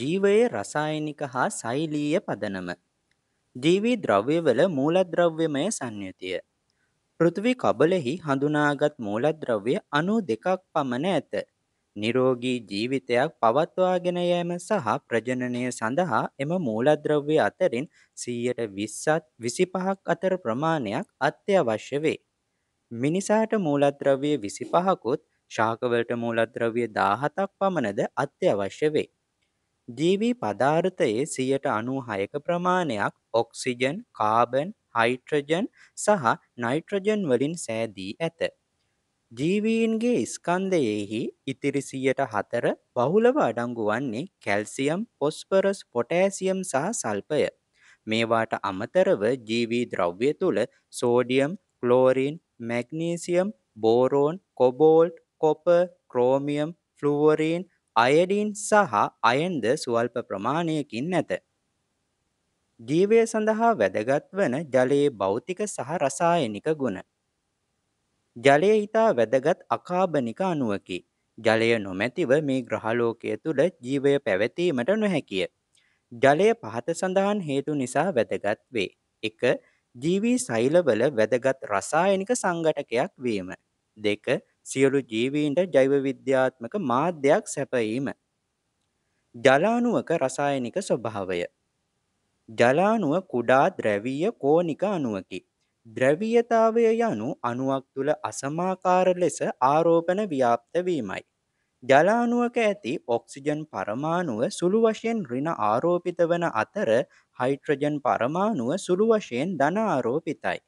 ජීවයේ රසායනික හා සෛලීය පදනම. ජීවී ද්‍රව්‍යවල මූලද්‍රව්‍යමය සංයුතිය. පෘථිවි කබලෙහි හඳුනාගත් මූලද්‍රව්‍ය අණු දෙකක් පමණ ඇත. නිරෝගී ජීවිතයක් පවත්වාගෙන යෑම සහ ප්‍රජනනය සඳහා එම මූලද්‍රව්‍ය අතරින් 120ත් 25ක් අතර ප්‍රමාණයක් අත්‍යවශ්‍ය වේ. මිනිසාට මූලද්‍රව්‍ය 25කුත් ශාකවලට මූලද්‍රව්‍ය 17ක් පමණද අත්‍යවශ්‍ය වේ. ජීවී පදාර්ථයේ සියයට අනූහයක ප්‍රමාණයක් ඔක්සිජන් කාබන් හයිට්‍රජන් සහ නයිට්‍රජන් වලින් සෑදී ඇත. ජීවීන්ගේ ස්කන්දයෙහි ඉතිරි සියයට හතර බහුලව අඩංගු වන්නේ කැල්සියම් පොස්පරස් පොටෑසියම් සහ සල්පය. මේවාට අමතරව ජීවී ද්‍රව්‍ය තුළ sodium chlorine magnesium boron cobalt copper chromium fluorine iodine සහ අයන්ද සුවල්ප ප්‍රමාණයකින් නැත. ජීවය සඳහා වැදගත් වන ජලයේ භෞතික සහ රසායනික ගුණ. ජලය ඉතා වැදගත් අකාබනික අනුවකි. ජලය නොමැතිව මේ ග්‍රහලෝකය තුළ ජීවය පැවැතීමට නොහැකිය. ජලය පහත සඳහන් හේතු නිසා වැදගත් වේ. එක ජීවී සෛලවල වැදගත් රසායනික සංගටකයක් වීම. දෙක සියලු ජීවීන්ට ජෛව විද්‍යාත්මක මාධ්‍යයක් සැපයීම. ජලානුවක රසායනික ස්වභාවය. ජලානුව කුඩා ද්‍රැවීය කෝනික අනුවකි. ද්‍රැවීයතාවය යනු අනුවක් තුළ අසමාකාර ලෙස ආරෝපන ව්‍යාප්ත වීමයි. ජලානුවක ඇති ඔක්සිජන් පරමාණුව සුළු වශයෙන් ඍණ ආරෝපිත වන අතර හයිට්‍රජන් පරමාණුව සුළු වශයෙන් ධන ආරෝපිතයි.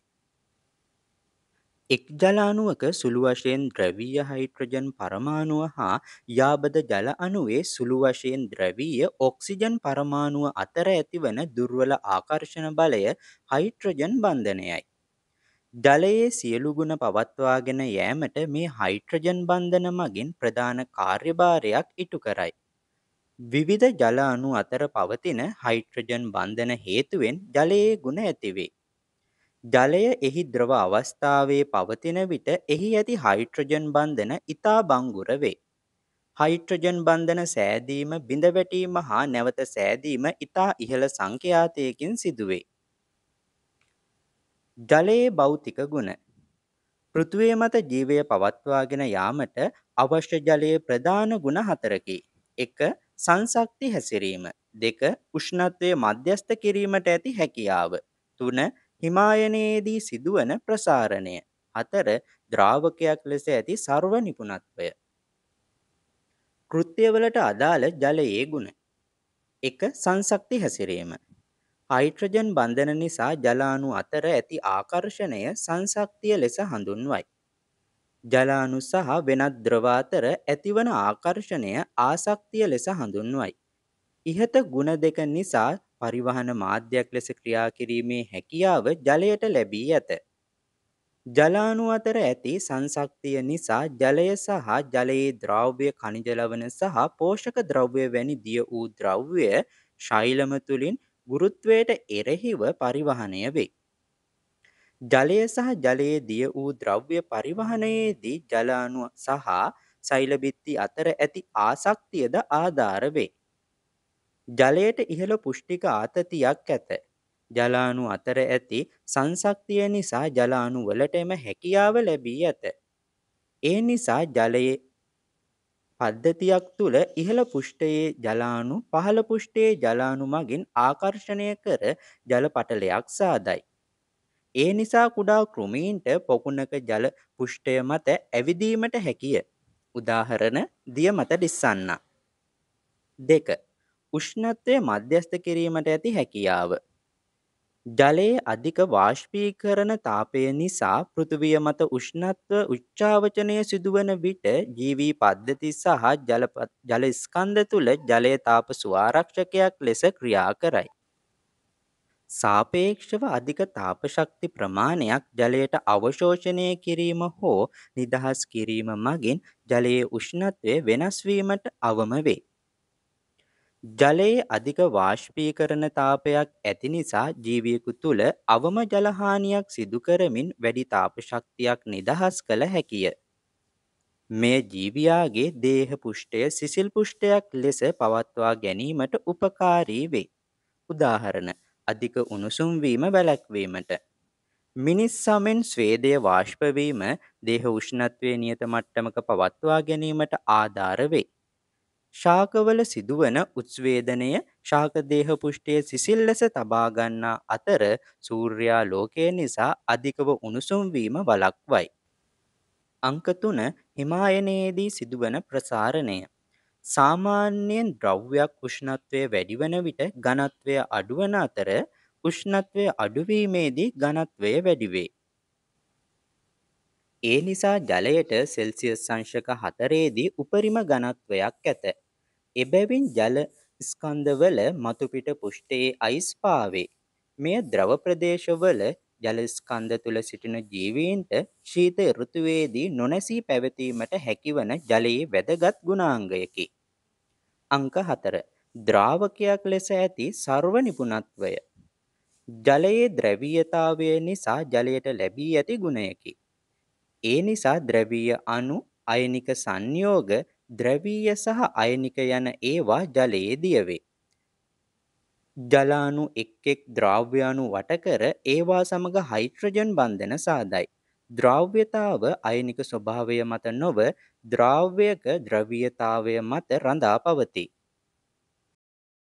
එක් ජල අණුවක සුළු වශයෙන් ද්‍රවීය හයිඩ්‍රජන් පරමාණුව හා යාබද ජල අණුවේ සුළු වශයෙන් ද්‍රවීය ඔක්සිජන් පරමාණුව අතර ඇතිවන දුර්වල ආකර්ෂණ බලය හයිඩ්‍රජන් බන්ධනයයි. ජලයේ සියලු ගුණ පවත්වාගෙන යෑමට මේ හයිඩ්‍රජන් බන්ධන මගින් ප්‍රධාන කාර්යභාරයක් ඉටු කරයි. විවිධ ජල අණු අතර පවතින හයිඩ්‍රජන් බන්ධන හේතුවෙන් ජලයේ ගුණ ඇතිවේ. ජලය එහි ද්‍රව අවස්ථාවේ පවතින විට එහි ඇති හයිඩ්‍රජන් බන්ධන ඉතා බංගුර වේ. හයිට්‍රජන් බන්ධන සෑදීම බිඳවැටීම හා නැවත සෑදීම ඉතා ඉහළ සංඛ්‍යාතයකින් සිදුවේ. ජලයේ භෞතික ගුණ පෘථුවේ මත ජීවය පවත්වාගෙන යාමට අවශ්‍ය ජලයේ ප්‍රධාන ගුණ හතරකි. 1. සංසක්ති හැසිරීම. 2. උෂ්ණත්වය මධ්‍යස්ත කිරීමට ඇති හැකියාව. 3. හිමායනයේදී සිදුවන ප්‍රසාරණය අතර ද්‍රාවකයක් ලෙස ඇති සර්ව නිපුණත්වය. කෘත්‍යවලට අදාළ ජලයේ ගුණ. එක සංසක්ති හැසිරීම. හයිට්‍රජන් බන්ධන නිසා ජලානු අතර ඇති ආකර්ෂණය සංසක්තිය ලෙස හඳුන්වයි. ජලානු සහ වෙනත් ද්‍රව අතර ඇතිවන ආකර්ෂණය ආසක්තිය ලෙස හඳුන්වයි. ඉහත ගුණ දෙක නිසා පරිවහන මාධ්‍යයක් ලෙස ක්‍රියා කිරීමේ හැකියාව ජලයට ලැබී ඇත. ජලාණු අතර ඇති සංසක්තිය නිසා ජලය සහ ජලයේ ද්‍රව්‍ය කණිජ ලවණ සහ පෝෂක ද්‍රව්‍ය වැනි දිය වූ ද්‍රව්‍ය ශෛලම තුලින් ගුරුත්වයට එරෙහිව පරිවහණය වේ. ජලය සහ ජලයේ දිය වූ ද්‍රව්‍ය පරිවහණයේදී ජලාණු සහ සෛල අතර ඇති ආසක්තියද ආධාර වේ. ජලයට ඉහළ පුෂ්ටික ආතතියක් ඇත. ජලානු අතර ඇති සංසක්තිය නිසා ජලානු වලට එම හැකියාව ලැබී ඇත. ඒ නිසා ජලයේ පද්ධතියක් තුළ ඉහළ පුෂ්ටයේ ජලානු පහළ පුෂ්ටයේ ජලානු මගින් ආකර්ෂණය කර ජල පටලයක් සාදයි. ඒ නිසා කුඩා කෘමීන්ට පොකුණක ජල පුෂ්ටය මත ඇවිදීමට හැකිය. උදාහරණ දිය මත ඩිස්සන්න. දෙක උෂ්ණත්වය මධ්‍යස්ථ කිරීමට ඇති හැකියාව. ජලයේ අධික වාෂ්පීකරණ තාපය නිසා පෘථිවිය මත උෂ්ණත්ව උච්චාවචනය සිදුවන විට ජීවී පද්ධති සහ ජල ස්කන්ධ තුළ ජලය තාප සුවාරක්ෂකයක් ලෙස ක්‍රියා කරයි. සාපේක්ෂව අධික තාපශක්ති ප්‍රමාණයක් ජලයට අවශෝෂණය කිරීම හෝ නිදහස් කිරීම මගින් ජලයේ උෂ්ණත්වය වෙනස්වීමට අවම වේ. ජලයේ අධික වාෂ්පීකරණ තාපයක් ඇති නිසා ජීවියෙකු තුළ අවම ජලහානියක් සිදු කරමින් වැඩි තාප ශක්තියක් නිදහස් කළ හැකිය. මෙය ජීවියාගේ දේහ පුෂ්ඨය සිසිල් පුෂ්ඨයක් ලෙස පවත්වා ගැනීමට උපකාරී වේ. උදාහරණ අධික උණුසුම් වීම වැළැක්වීමට මිනිස් සමෙන් ස්වේදය වාෂ්ප වීම දේහ උෂ්ණත්වයේ නියත මට්ටමක පවත්වා ගැනීමට ආධාර වේ. ශාකවල සිදුවන උද්වේදනය ශාකදේහ පුෂ්ඨයේ සිසිල් ලෙස තබා ගන්නා අතර සූර්යා ලෝකය නිසා අධිකව උණුසුම් වීම වළක්වයි. අංක 3 හිමායනයේදී සිදුවන ප්‍රසාරණය සාමාන්‍යයෙන් ද්‍රව්‍යයක් උෂ්ණත්වය වැඩිවන විට ඝනත්වය අඩුවන අතර උෂ්ණත්වය අඩුවීමේදී ඝනත්වය වැඩිවේ. ඒ නිසා ජලයට සෙල්සියස් අංශක 4 දී උපරිම ඝනත්වයක් ඇත. එබැවින් ජල ස්කන්ධවල මතුපිට පුෂ්ඨයේ අයිස් පාවේ. මෙය ද්‍රව ප්‍රදේශවල ජල ස්කන්ධ තුල සිටින ජීවීන්ට ශීත ඍතුවේදී නොනැසී පැවතීමට හැකිවන ජලයේ වැදගත් ගුණාංගයකි. අංක 4. ද්‍රාවකයක් ලෙස ඇති ਸਰව නිපුණත්වය. ජලයේ ද්‍රවීයතාවය නිසා ජලයට ලැබී ඇති ගුණයකි. ඒ නිසා ද්‍රවීය අණු අයනික සංයෝග ද්‍රවීය සහ අයනික යන ඒවා ජලයේ දියවේ. ජලාණු එක් එක් ද්‍රව්‍යාණු වටකර ඒවා සමග හයිඩ්‍රජන් බන්ධන සාදයි. ද්‍රව්‍යතාව අයනික ස්වභාවය මත නොව ද්‍රව්‍යක ද්‍රවීයතාවය මත රඳා පවතී.